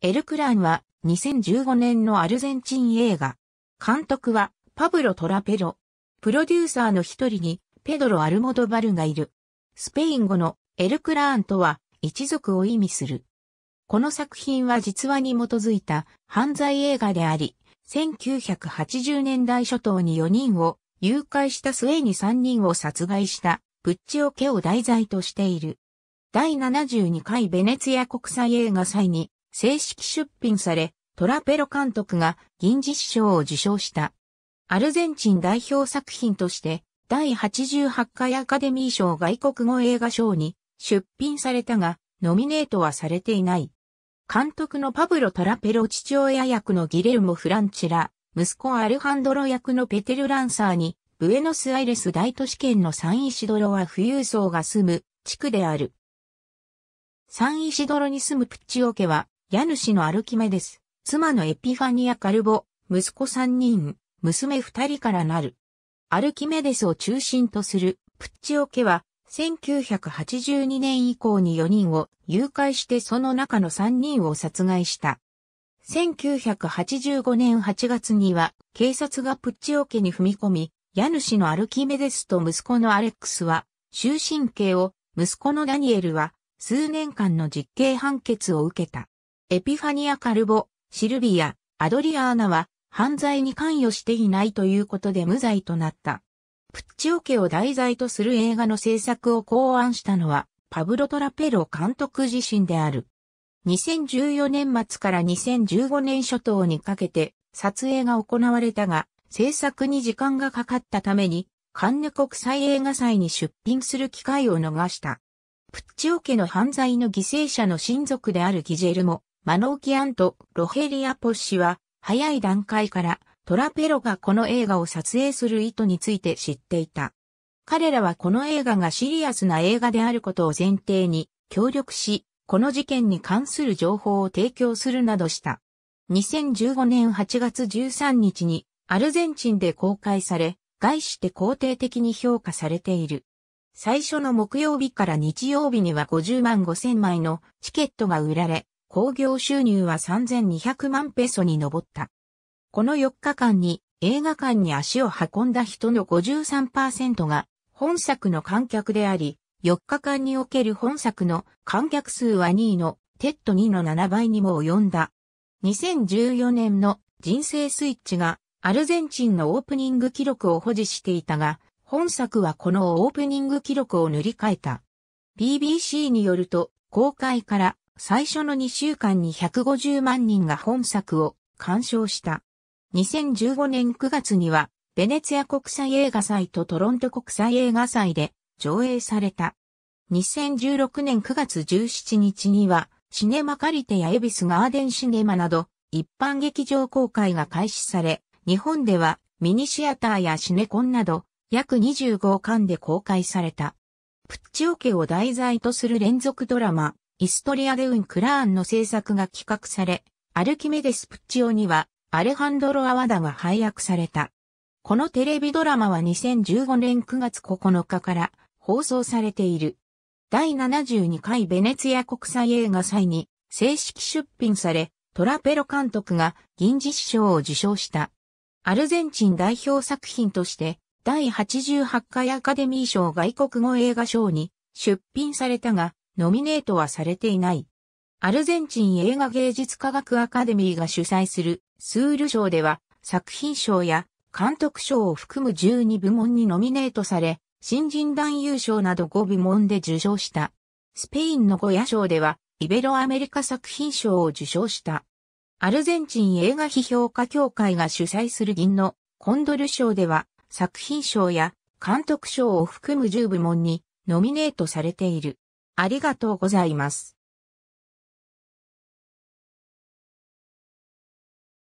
エル・クランは2015年のアルゼンチン映画。監督はパブロ・トラペロ。プロデューサーの一人にペドロ・アルモドバルがいる。スペイン語のエル・クラーンとは一族を意味する。この作品は実話に基づいた犯罪映画であり、1980年代初頭に4人を誘拐した末に3人を殺害したプッチオケを題材としている。第72回ベネツィア国際映画祭に正式出品され、トラペロ監督が銀獅子賞を受賞した。アルゼンチン代表作品として、第88回アカデミー賞外国語映画賞に出品されたが、ノミネートはされていない。監督のパブロ・トラペロ父親役のギレルモ・フランチラ、息子アルハンドロ役のペテル・ランサーに、ブエノスアイレス大都市圏のサンイシドロは富裕層が住む地区である。サンイシドロに住むプッチオ家は家主のアルキメデス、妻のエピファニア・カルボ、息子三人、娘二人からなる。アルキメデスを中心とするプッチオ家は、1982年以降に4人を誘拐してその中の3人を殺害した。1985年8月には警察がプッチオ家に踏み込み、家主のアルキメデスと息子のアレックスは終身刑を、息子のダニエルは数年間の実刑判決を受けた。エピファニア・カルボ、シルビア、アドリアーナは犯罪に関与していないということで無罪となった。プッチオケを題材とする映画の制作を考案したのはパブロ・トラペロ監督自身である。2014年末から2015年初頭にかけて撮影が行われたが、制作に時間がかかったために、カンヌ国際映画祭に出品する機会を逃した。プッチオ家の犯罪の犠牲者の親族であるギジェルも、マノーキアンとロヘリア・ポッシは、早い段階からトラペロがこの映画を撮影する意図について知っていた。彼らはこの映画がシリアスな映画であることを前提に協力し、この事件に関する情報を提供するなどした。2015年8月13日にアルゼンチンで公開され、外して肯定的に評価されている。最初の木曜日から日曜日には50万5千枚のチケットが売られ、興行収入は3200万ペソに上った。この4日間に映画館に足を運んだ人の53%が本作の観客であり、4日間における本作の観客数は2位のテッド2の7倍にも及んだ。2014年の人生スイッチがアルゼンチンのオープニング記録を保持していたが、本作はこのオープニング記録を塗り替えた。BBC によると、公開から最初の2週間に150万人が本作を鑑賞した。2015年9月には、ベネツィア国際映画祭とトロント国際映画祭で上映された。2016年9月17日には、シネマカリテやエビスガーデンシネマなど、一般劇場公開が開始され、日本ではミニシアターやシネコンなど、約25巻で公開された。プッチオケを題材とする連続ドラマ、イストリアでウン・クラーンの制作が企画され、アルキメデス・プッチオには、アレハンドロ・アワダが配役された。このテレビドラマは2015年9月9日から放送されている。第72回ベネツィア国際映画祭に正式出品され、トラペロ監督が銀次賞を受賞した。アルゼンチン代表作品として、第88回アカデミー賞外国語映画賞に出品されたが、ノミネートはされていない。アルゼンチン映画芸術科学アカデミーが主催するスール賞では作品賞や監督賞を含む12部門にノミネートされ、新人男優賞など5部門で受賞した。スペインのゴヤ賞ではイベロアメリカ作品賞を受賞した。アルゼンチン映画批評家協会が主催する銀のコンドル賞では作品賞や監督賞を含む10部門にノミネートされている。ありがとうございます。